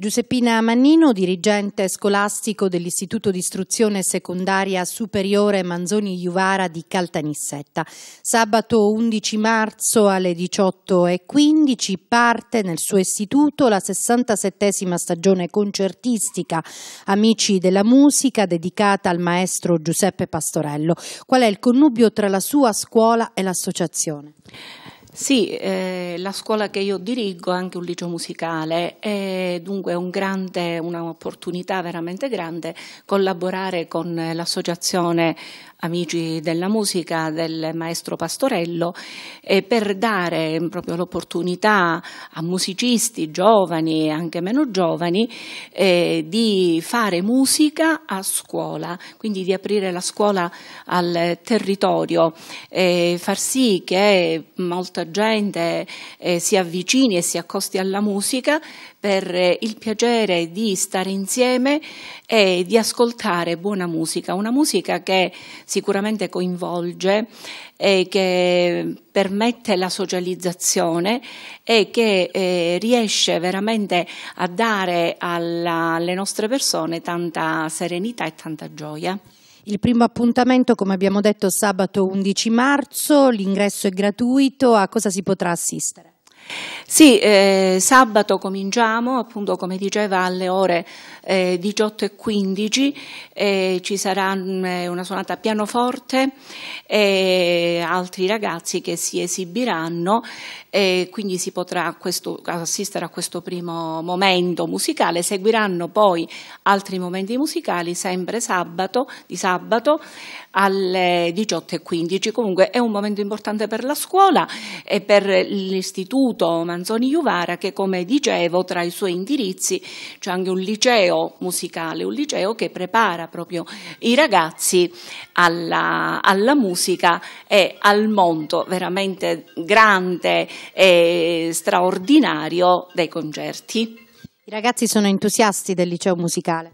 Giuseppina Mannino, dirigente scolastico dell'Istituto di Istruzione Secondaria Superiore Manzoni Juvara di Caltanissetta. Sabato 11 marzo alle 18.15 parte nel suo istituto la 67esima stagione concertistica Amici della Musica dedicata al maestro Giuseppe Pastorello. Qual è il connubio tra la sua scuola e l'associazione? Sì, eh, la scuola che io dirigo è anche un liceo musicale e dunque è un un'opportunità veramente grande collaborare con l'associazione Amici della Musica del maestro Pastorello eh, per dare proprio l'opportunità a musicisti giovani e anche meno giovani eh, di fare musica a scuola, quindi di aprire la scuola al territorio, e eh, far sì che molta gente eh, si avvicini e si accosti alla musica per eh, il piacere di stare insieme e di ascoltare buona musica, una musica che sicuramente coinvolge e che permette la socializzazione e che eh, riesce veramente a dare alla, alle nostre persone tanta serenità e tanta gioia. Il primo appuntamento, come abbiamo detto, sabato 11 marzo, l'ingresso è gratuito, a cosa si potrà assistere? Sì, eh, sabato cominciamo, appunto come diceva alle ore eh, 18.15, eh, ci sarà mm, eh, una suonata a pianoforte e altri ragazzi che si esibiranno e quindi si potrà questo, assistere a questo primo momento musicale, seguiranno poi altri momenti musicali sempre sabato, di sabato alle 18 e 15. comunque è un momento importante per la scuola e per l'istituto Istituto Manzoni Juvara che come dicevo tra i suoi indirizzi c'è anche un liceo musicale, un liceo che prepara proprio i ragazzi alla, alla musica e al mondo veramente grande e straordinario dei concerti. I ragazzi sono entusiasti del liceo musicale?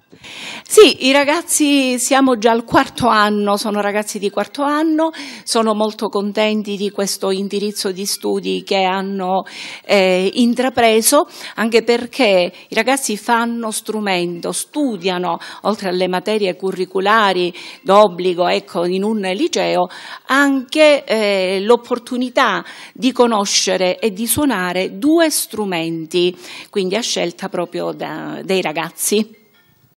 Sì, i ragazzi siamo già al quarto anno, sono ragazzi di quarto anno, sono molto contenti di questo indirizzo di studi che hanno eh, intrapreso, anche perché i ragazzi fanno strumento, studiano, oltre alle materie curriculari d'obbligo ecco, in un liceo, anche eh, l'opportunità di conoscere e di suonare due strumenti, quindi a scelta proprio proprio da, dei ragazzi.